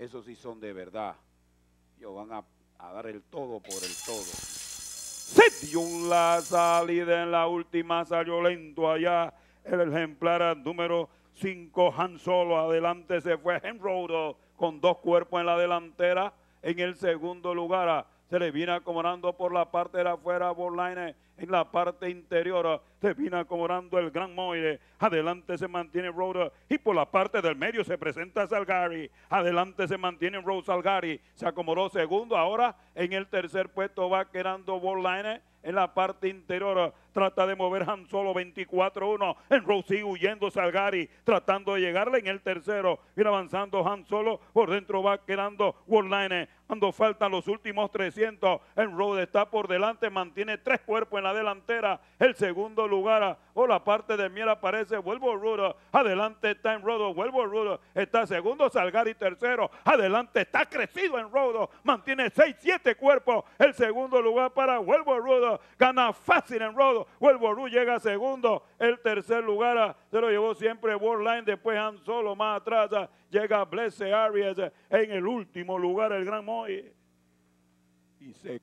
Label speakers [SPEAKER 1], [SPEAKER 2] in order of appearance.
[SPEAKER 1] esos sí son de verdad. Yo van a, dar el todo por el todo. Se dio la salida en la última, salió lento allá. El ejemplar número 5, Han Solo. Adelante se fue Henrodo con dos cuerpos en la delantera. En el segundo lugar, se le viene acomodando por la parte de afuera, Line. en la parte interior, se viene acomodando el gran Moire, adelante se mantiene Roda y por la parte del medio se presenta Salgari, adelante se mantiene Rose Salgari, se acomodó segundo, ahora en el tercer puesto va quedando Line en la parte interior. Trata de mover Han Solo 24-1. En sigue huyendo Salgari. Tratando de llegarle en el tercero. Viene avanzando Han Solo. Por dentro va quedando Worldline. Cuando faltan los últimos 300. En Road está por delante. Mantiene tres cuerpos en la delantera. El segundo lugar. O la parte de Miel aparece. Vuelvo Rudo. Adelante está en Rodo. Vuelvo Rudo. Está segundo Salgari. Tercero. Adelante está crecido en Rodo. Mantiene 6-7 cuerpos. El segundo lugar para Vuelvo Rudo gana fácil en rodo. Ru llega segundo, el tercer lugar ah, se lo llevó siempre Line después Han Solo más atrás ah, llega Blessed Arias ah, en el último lugar el Gran Moy. Y se